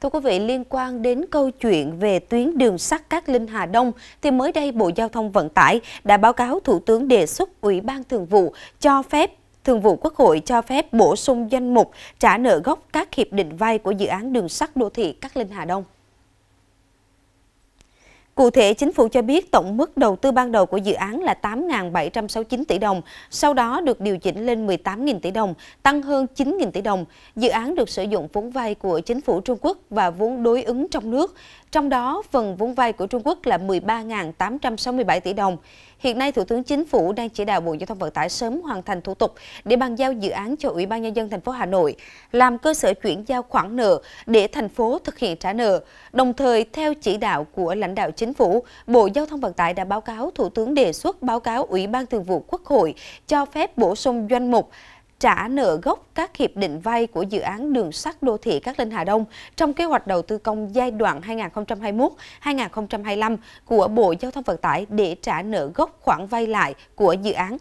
Thưa quý vị, liên quan đến câu chuyện về tuyến đường sắt Cát Linh Hà Đông, thì mới đây Bộ Giao thông Vận tải đã báo cáo Thủ tướng đề xuất Ủy ban Thường vụ cho phép Thường vụ Quốc hội cho phép bổ sung danh mục trả nợ gốc các hiệp định vay của dự án đường sắt đô thị Cát Linh Hà Đông. Cụ thể, chính phủ cho biết tổng mức đầu tư ban đầu của dự án là 8.769 tỷ đồng, sau đó được điều chỉnh lên 18.000 tỷ đồng, tăng hơn 9.000 tỷ đồng. Dự án được sử dụng vốn vay của chính phủ Trung Quốc và vốn đối ứng trong nước. Trong đó, phần vốn vay của Trung Quốc là 13.867 tỷ đồng. Hiện nay, Thủ tướng Chính phủ đang chỉ đạo Bộ Giao thông Vận tải sớm hoàn thành thủ tục để bàn giao dự án cho Ủy ban Nhân dân thành phố Hà Nội, làm cơ sở chuyển giao khoản nợ để thành phố thực hiện trả nợ, đồng thời theo chỉ đạo của lãnh đạo chính Chính phủ, Bộ Giao thông Vận tải đã báo cáo Thủ tướng đề xuất báo cáo Ủy ban Thường vụ Quốc hội cho phép bổ sung doanh mục trả nợ gốc các hiệp định vay của dự án đường sắt đô thị Cát Linh Hà Đông trong kế hoạch đầu tư công giai đoạn 2021-2025 của Bộ Giao thông Vận tải để trả nợ gốc khoản vay lại của dự án